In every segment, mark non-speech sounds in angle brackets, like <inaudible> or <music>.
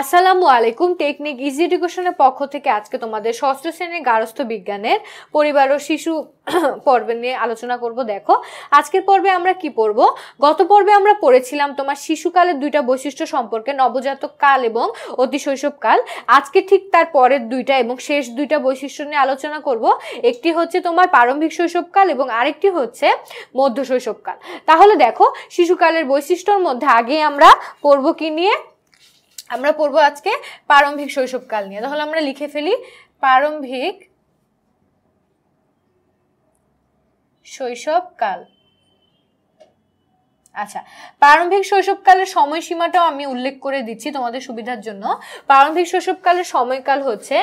আসসালামু আলাইকুম technique easy এডুকেশনের পক্ষ থেকে আজকে তোমাদের ষষ্ঠ শ্রেণীর গারস্থ বিজ্ঞানের পরিবার ও শিশু <coughs> পর্বে নিয়ে আলোচনা করব দেখো আজকের পর্বে আমরা কি পড়ব গত পর্বে আমরা পড়েছিলাম তোমার শিশুকালের দুইটা বৈশিষ্ট্য সম্পর্কে নবজাতক কাল এবং অতি শৈশবকাল আজকে ঠিক তার পরের দুইটা এবং শেষ দুইটা বৈশিষ্ট্য নিয়ে আলোচনা করব একটি হচ্ছে তোমার প্রারম্ভিক শৈশবকাল এবং আরেকটি হচ্ছে মধ্য শৈশবকাল তাহলে দেখো শিশুকালের বৈশিষ্ট্যর মধ্যে আগে আমরা পড়ব কি নিয়ে আমরা পড়বো আজকে প্রারম্ভিক শৈশবকাল নিয়ে তাহলে আমরা লিখে ফেলি প্রারম্ভিক শৈশবকাল আচ্ছা প্রারম্ভিক শৈশবকালের সময়সীমাটাও আমি উল্লেখ করে দিচ্ছি তোমাদের সুবিধার জন্য প্রারম্ভিক শৈশবকালের সময়কাল হচ্ছে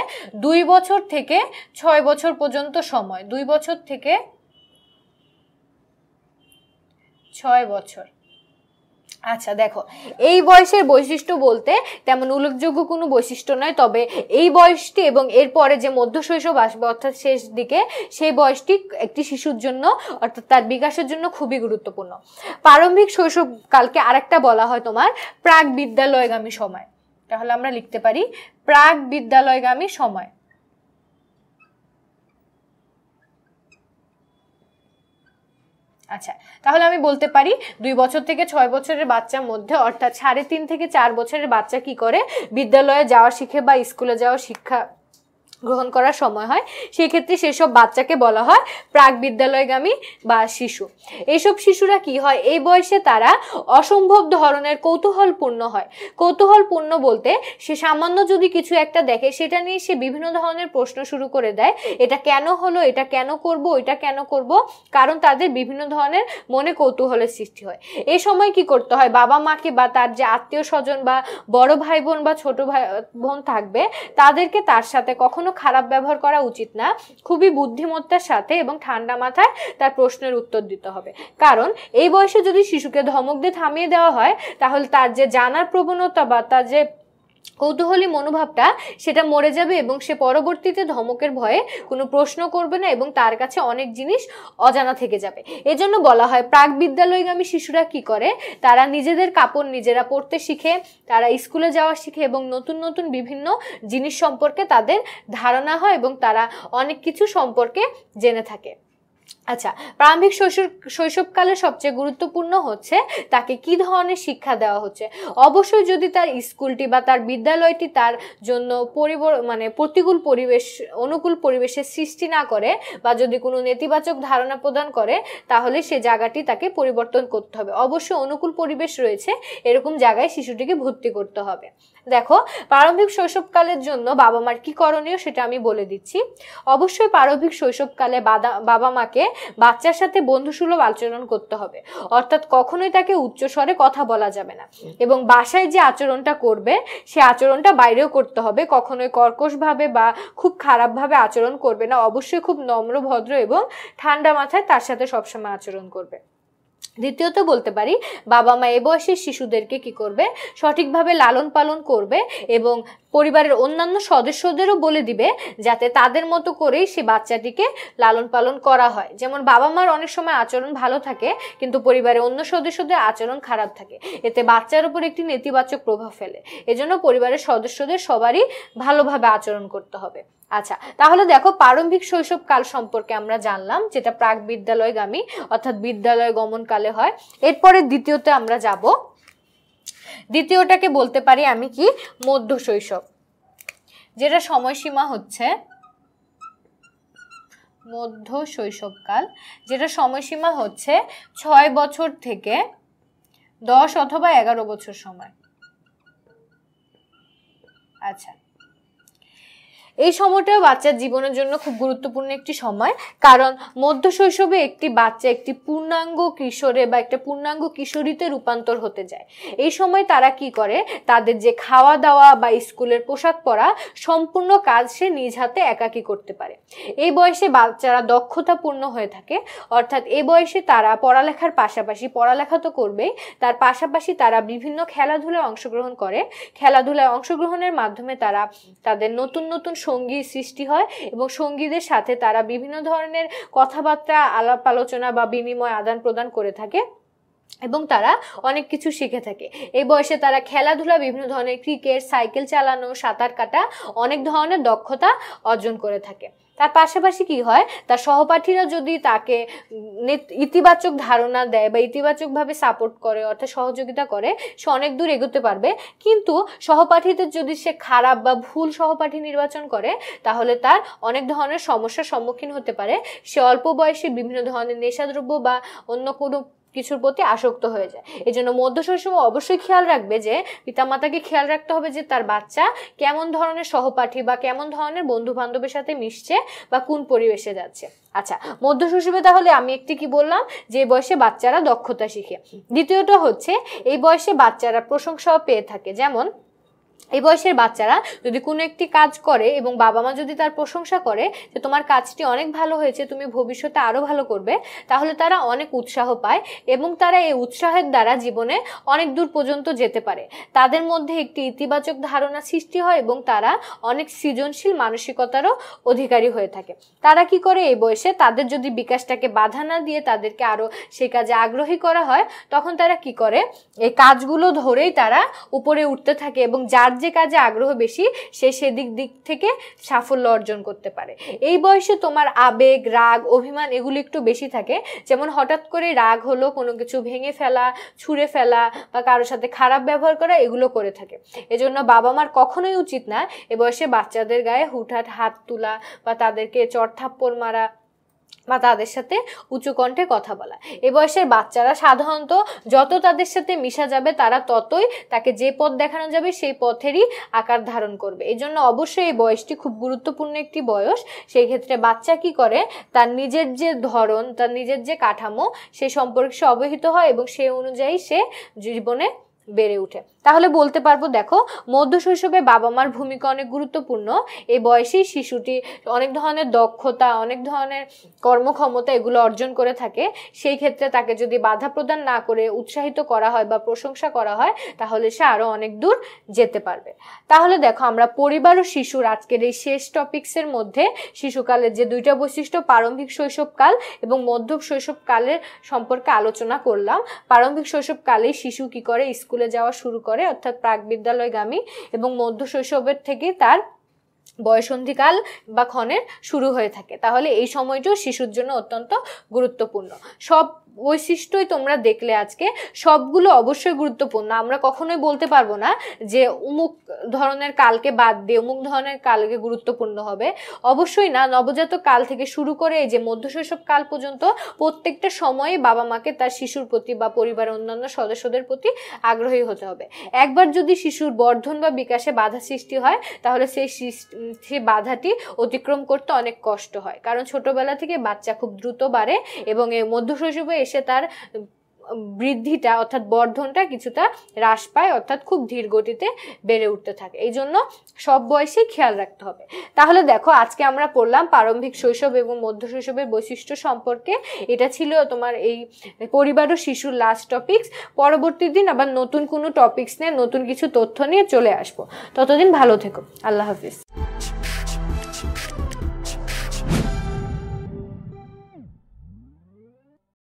দুই বছর থেকে ছয় বছর পর্যন্ত সময় দুই বছর থেকে ছয় বছর আচ্ছা দেখো এই বয়সের বৈশিষ্ট্য বলতে তেমন উল্লেখযোগ্য কোনো বৈশিষ্ট্য নয় তবে এই বয়সটি এবং এরপরে যে মধ্য শৈশব আসবে অর্থাৎ শেষ দিকে সেই বয়সটি একটি শিশুর জন্য অর্থাৎ তার বিকাশের জন্য খুবই গুরুত্বপূর্ণ প্রারম্ভিক শৈশবকালকে আরেকটা বলা হয় তোমার প্রাক বিদ্যালয়গামী সময় তাহলে আমরা লিখতে পারি প্রাক বিদ্যালয়গামী সময় আচ্ছা তাহলে আমি বলতে পারি দুই বছর থেকে ছয় বছরের বাচ্চার মধ্যে অর্থাৎ সাড়ে তিন থেকে চার বছরের বাচ্চা কি করে বিদ্যালয়ে যাওয়া শিখে বা স্কুলে যাওয়া শিক্ষা গ্রহণ করার সময় হয় সেক্ষেত্রে সেসব বাচ্চাকে বলা হয় প্রাক বিদ্যালয়গামী বা শিশু এইসব শিশুরা কি হয় এই বয়সে তারা অসম্ভব ধরনের কৌতূহলপূর্ণ হয় কৌতূহলপূর্ণ বলতে সে সামান্য যদি কিছু একটা দেখে সেটা নিয়ে সে বিভিন্ন ধরনের প্রশ্ন শুরু করে দেয় এটা কেন হলো এটা কেন করব এটা কেন করব কারণ তাদের বিভিন্ন ধরনের মনে কৌতূহলের সৃষ্টি হয় এই সময় কি করতে হয় বাবা মাকে বা তার যে আত্মীয় স্বজন বা বড় ভাই বোন বা ছোট ভাই বোন থাকবে তাদেরকে তার সাথে কখনো কোনো খারাপ ব্যবহার করা উচিত না খুবই বুদ্ধিমত্তার সাথে এবং ঠান্ডা মাথায় তার প্রশ্নের উত্তর দিতে হবে কারণ এই বয়সে যদি শিশুকে ধমক দিয়ে থামিয়ে দেওয়া হয় তাহলে তার যে জানার প্রবণতা বা তার যে কৌতূহলী মনোভাবটা সেটা মরে যাবে এবং সে পরবর্তীতে ধমকের ভয়ে কোনো প্রশ্ন করবে না এবং তার কাছে অনেক জিনিস অজানা থেকে যাবে এজন্য বলা হয় প্রাক বিদ্যালয়গামী শিশুরা কি করে তারা নিজেদের কাপড় নিজেরা পড়তে শিখে তারা স্কুলে যাওয়া শিখে এবং নতুন নতুন বিভিন্ন জিনিস সম্পর্কে তাদের ধারণা হয় এবং তারা অনেক কিছু সম্পর্কে জেনে থাকে আচ্ছা প্রারম্ভিক শৈশব শৈশবকালে সবচেয়ে গুরুত্বপূর্ণ হচ্ছে তাকে কি ধরনের শিক্ষা দেওয়া হচ্ছে অবশ্যই যদি তার স্কুলটি বা তার বিদ্যালয়টি তার জন্য পরিবর মানে প্রতিকূল পরিবেশ অনুকূল পরিবেশের সৃষ্টি না করে বা যদি কোনো নেতিবাচক ধারণা প্রদান করে তাহলে সে জায়গাটি তাকে পরিবর্তন করতে হবে অবশ্যই অনুকূল পরিবেশ রয়েছে এরকম জায়গায় শিশুটিকে ভর্তি করতে হবে দেখো প্রারম্ভিক শৈশবকালের জন্য বাবা মার কি করণীয় সেটা আমি বলে দিচ্ছি অবশ্যই প্রারম্ভিক শৈশবকালে বাবা মাকে বাচ্চার সাথে বন্ধুসুলভ আচরণ করতে হবে অর্থাৎ কখনোই তাকে উচ্চস্বরে কথা বলা যাবে না এবং বাসায় যে আচরণটা করবে সে আচরণটা বাইরেও করতে হবে কখনোই কর্কশভাবে বা খুব খারাপভাবে আচরণ করবে না অবশ্যই খুব নম্র ভদ্র এবং ঠান্ডা মাথায় তার সাথে সবসময় আচরণ করবে দ্বিতীয়ত বলতে পারি বাবা মা এ বয়সের শিশুদেরকে কি করবে সঠিকভাবে লালন পালন করবে এবং পরিবারের অন্যান্য সদস্যদেরও বলে দিবে যাতে তাদের মতো করেই সে বাচ্চাটিকে লালন পালন করা হয় যেমন বাবা মার অনেক সময় আচরণ ভালো থাকে কিন্তু পরিবারের অন্য সদস্যদের আচরণ খারাপ থাকে এতে বাচ্চার উপর একটি নেতিবাচক প্রভাব ফেলে এজন্য পরিবারের সদস্যদের সবারই ভালোভাবে আচরণ করতে হবে আচ্ছা তাহলে দেখো প্রারম্ভিক শৈশবকাল সম্পর্কে আমরা জানলাম যেটা প্রাক বিদ্যালয়গামী অর্থাৎ বিদ্যালয় গমনকালে হয় এরপরে দ্বিতীয়তে আমরা যাব দ্বিতীয়টাকে বলতে পারি আমি কি মধ্য শৈশব যেটা সময়সীমা হচ্ছে মধ্য শৈশবকাল যেটা সময়সীমা হচ্ছে ছয় বছর থেকে দশ অথবা এগারো বছর সময় আচ্ছা এই সময়টাও বাচ্চার জীবনের জন্য খুব গুরুত্বপূর্ণ একটি সময় কারণ মধ্য শৈশবে একটি বাচ্চা একটি পূর্ণাঙ্গ কিশোরে বা একটা পূর্ণাঙ্গ কিশোরীতে রূপান্তর হতে যায় এই সময় তারা কি করে তাদের যে খাওয়া দাওয়া বা স্কুলের পোশাক পরা সম্পূর্ণ কাজ সে নিজ হাতে একাকি করতে পারে এই বয়সে বাচ্চারা দক্ষতাপূর্ণ হয়ে থাকে অর্থাৎ এই বয়সে তারা পড়ালেখার পাশাপাশি পড়ালেখা তো করবেই তার পাশাপাশি তারা বিভিন্ন খেলাধুলায় অংশগ্রহণ করে খেলাধুলায় অংশগ্রহণের মাধ্যমে তারা তাদের নতুন নতুন সঙ্গী সৃষ্টি হয় এবং সঙ্গীদের সাথে তারা বিভিন্ন ধরনের কথাবার্তা আলাপ আলোচনা বা বিনিময় আদান প্রদান করে থাকে এবং তারা অনেক কিছু শিখে থাকে এই বয়সে তারা খেলাধুলা বিভিন্ন ধরনের ক্রিকেট সাইকেল চালানো সাঁতার কাটা অনেক ধরনের দক্ষতা অর্জন করে থাকে তার পাশাপাশি কি হয় তার সহপাঠীরা যদি তাকে ইতিবাচক ধারণা দেয় বা ইতিবাচকভাবে সাপোর্ট করে অর্থাৎ সহযোগিতা করে সে অনেক দূর এগোতে পারবে কিন্তু সহপাঠীদের যদি সে খারাপ বা ভুল সহপাঠী নির্বাচন করে তাহলে তার অনেক ধরনের সমস্যার সম্মুখীন হতে পারে সে অল্প বয়সে বিভিন্ন ধরনের নেশাদ্রব্য বা অন্য কোনো কিছুর প্রতি আসক্ত হয়ে যায় এই জন্য মধ্য সময় অবশ্যই খেয়াল রাখবে যে পিতামাতাকে খেয়াল রাখতে হবে যে তার বাচ্চা কেমন ধরনের সহপাঠী বা কেমন ধরনের বন্ধু বান্ধবের সাথে মিশছে বা কোন পরিবেশে যাচ্ছে আচ্ছা মধ্য শৈশবে তাহলে আমি একটি কি বললাম যে বয়সে বাচ্চারা দক্ষতা শিখে দ্বিতীয়টা হচ্ছে এই বয়সে বাচ্চারা প্রশংসাও পেয়ে থাকে যেমন এই বয়সের বাচ্চারা যদি কোনো একটি কাজ করে এবং বাবা মা যদি তার প্রশংসা করে যে তোমার কাজটি অনেক ভালো হয়েছে তুমি ভবিষ্যতে আরও ভালো করবে তাহলে তারা অনেক উৎসাহ পায় এবং তারা এই উৎসাহের দ্বারা জীবনে অনেক দূর পর্যন্ত যেতে পারে তাদের মধ্যে একটি ইতিবাচক ধারণা সৃষ্টি হয় এবং তারা অনেক সৃজনশীল মানসিকতারও অধিকারী হয়ে থাকে তারা কি করে এই বয়সে তাদের যদি বিকাশটাকে বাধা না দিয়ে তাদেরকে আরও সেই কাজে আগ্রহী করা হয় তখন তারা কি করে এই কাজগুলো ধরেই তারা উপরে উঠতে থাকে এবং যার যার যে কাজে আগ্রহ বেশি সে সেদিক দিক থেকে সাফল্য অর্জন করতে পারে এই বয়সে তোমার আবেগ রাগ অভিমান এগুলো একটু বেশি থাকে যেমন হঠাৎ করে রাগ হলো কোনো কিছু ভেঙে ফেলা ছুঁড়ে ফেলা বা কারোর সাথে খারাপ ব্যবহার করা এগুলো করে থাকে এজন্য বাবা মার কখনোই উচিত না এ বয়সে বাচ্চাদের গায়ে হুঠাৎ হাত তোলা বা তাদেরকে চড় থাপ্পড় মারা বা তাদের সাথে উঁচু কণ্ঠে কথা বলা এ বয়সের বাচ্চারা সাধারণত যত তাদের সাথে মিশা যাবে তারা ততই তাকে যে পথ দেখানো যাবে সেই পথেরই আকার ধারণ করবে এই জন্য অবশ্যই এই বয়সটি খুব গুরুত্বপূর্ণ একটি বয়স সেই ক্ষেত্রে বাচ্চা কি করে তার নিজের যে ধরন তার নিজের যে কাঠামো সে সম্পর্কে সে অবহিত হয় এবং সে অনুযায়ী সে জীবনে বেড়ে উঠে তাহলে বলতে পারবো দেখো মধ্য শৈশবে বাবা মার ভূমিকা অনেক গুরুত্বপূর্ণ এই বয়সেই শিশুটি অনেক ধরনের দক্ষতা অনেক ধরনের কর্মক্ষমতা এগুলো অর্জন করে থাকে সেই ক্ষেত্রে তাকে যদি বাধা প্রদান না করে উৎসাহিত করা হয় বা প্রশংসা করা হয় তাহলে সে আরও অনেক দূর যেতে পারবে তাহলে দেখো আমরা পরিবার ও শিশুর আজকের এই শেষ টপিক্সের মধ্যে শিশুকালের যে দুইটা বৈশিষ্ট্য প্রারম্ভিক শৈশবকাল এবং মধ্য শৈশবকালের সম্পর্কে আলোচনা করলাম প্রারম্ভিক শৈশবকালে শিশু কি করে স্কুল স্কুলে যাওয়া শুরু করে অর্থাৎ প্রাক বিদ্যালয়গামী এবং মধ্য শৈশবের থেকে তার বয়সন্ধিকাল বা ক্ষণের শুরু হয়ে থাকে তাহলে এই সময়টিও শিশুর জন্য অত্যন্ত গুরুত্বপূর্ণ সব বৈশিষ্ট্যই তোমরা দেখলে আজকে সবগুলো অবশ্যই গুরুত্বপূর্ণ আমরা কখনোই বলতে পারবো না যে উমুক ধরনের কালকে বাদ দিয়ে অমুক ধরনের কালকে গুরুত্বপূর্ণ হবে অবশ্যই না নবজাতক কাল থেকে শুরু করে এই যে মধ্য শৈশব কাল পর্যন্ত প্রত্যেকটা সময়ে বাবা মাকে তার শিশুর প্রতি বা পরিবারের অন্যান্য সদস্যদের প্রতি আগ্রহী হতে হবে একবার যদি শিশুর বর্ধন বা বিকাশে বাধা সৃষ্টি হয় তাহলে সেই সে বাধাটি অতিক্রম করতে অনেক কষ্ট হয় কারণ ছোটবেলা থেকে বাচ্চা খুব দ্রুত বাড়ে এবং মধ্য শৈশবে এসে তার বৃদ্ধিটা অর্থাৎ বর্ধনটা কিছুটা হ্রাস পায় অর্থাৎ খুব ধীর গতিতে বেড়ে উঠতে থাকে এই জন্য সব বয়সেই খেয়াল রাখতে হবে তাহলে দেখো আজকে আমরা পড়লাম প্রারম্ভিক শৈশব এবং মধ্য শৈশবের বৈশিষ্ট্য সম্পর্কে এটা ছিল তোমার এই পরিবার ও শিশুর লাস্ট টপিকস পরবর্তী দিন আবার নতুন কোনো টপিক্স নিয়ে নতুন কিছু তথ্য নিয়ে চলে আসবো ততদিন ভালো থেকো আল্লাহ হাফিজ